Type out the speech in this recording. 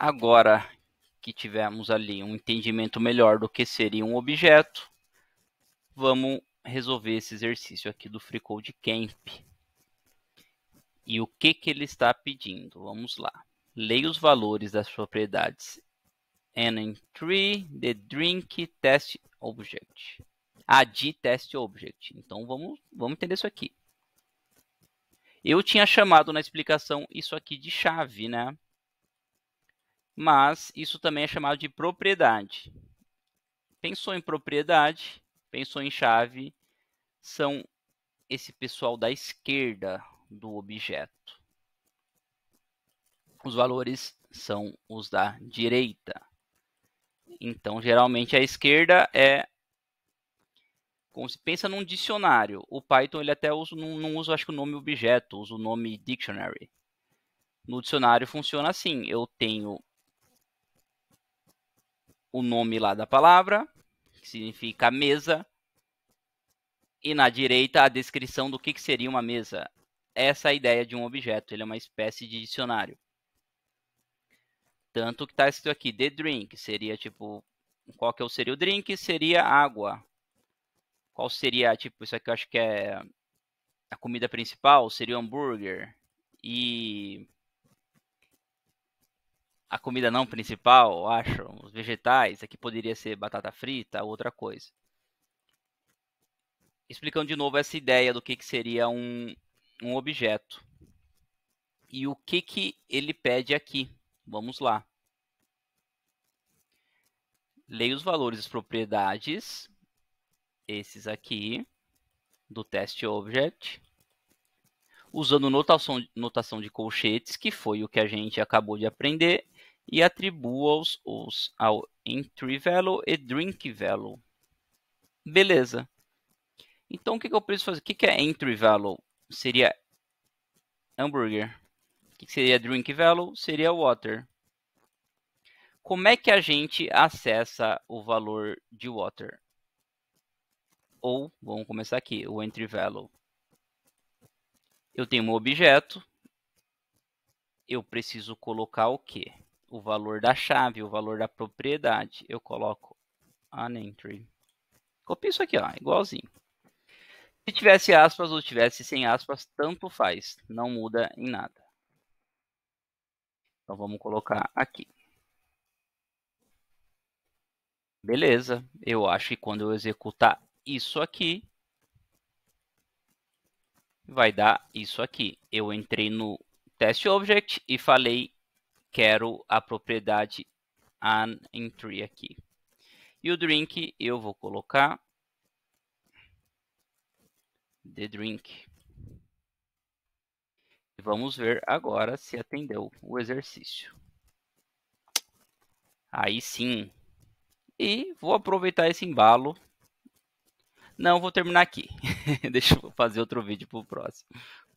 Agora que tivemos ali um entendimento melhor do que seria um objeto, vamos resolver esse exercício aqui do FreeCode Camp. E o que, que ele está pedindo? Vamos lá. Leia os valores das propriedades entry, the drink test object. Add ah, test object. Então vamos, vamos entender isso aqui. Eu tinha chamado na explicação isso aqui de chave, né? mas isso também é chamado de propriedade. Pensou em propriedade, pensou em chave, são esse pessoal da esquerda do objeto. Os valores são os da direita. Então, geralmente a esquerda é como se pensa num dicionário. O Python ele até usa, não, não usa, acho que o nome objeto, usa o nome dictionary. No dicionário funciona assim: eu tenho o nome lá da palavra, que significa mesa, e na direita a descrição do que, que seria uma mesa. Essa é a ideia de um objeto, ele é uma espécie de dicionário. Tanto que está escrito aqui, the drink, seria tipo, qual que é seria o drink? Seria água. Qual seria, tipo, isso aqui eu acho que é a comida principal, seria hambúrguer. E a comida não principal, eu acho, os vegetais, aqui poderia ser batata frita, outra coisa. Explicando de novo essa ideia do que, que seria um, um objeto. E o que, que ele pede aqui? Vamos lá. Leia os valores as propriedades, esses aqui, do test object, usando notação, notação de colchetes, que foi o que a gente acabou de aprender, e atribua-os ao Entrivelo e Drinkvelo. Beleza. Então o que, que, eu preciso fazer? O que, que é entry value? Seria hambúrguer. O que, que, seria drink value? Seria water. Como é que a gente acessa o valor de water? Ou, vamos começar aqui, o entry value. Eu tenho um objeto. Eu preciso colocar o quê? o valor da chave, o valor da propriedade. Eu coloco an Copio isso aqui, ó, igualzinho. Se tivesse aspas ou tivesse sem aspas, tanto faz, não muda em nada. Então vamos colocar aqui. Beleza, eu acho que quando eu executar isso aqui, vai dar isso aqui. Eu entrei no test object e falei quero a propriedade an entry aqui. E o drink eu vou colocar the drink. E vamos ver agora se atendeu o exercício. Aí sim. E vou aproveitar esse embalo. Não, vou terminar aqui. Deixa eu fazer outro vídeo para o próximo.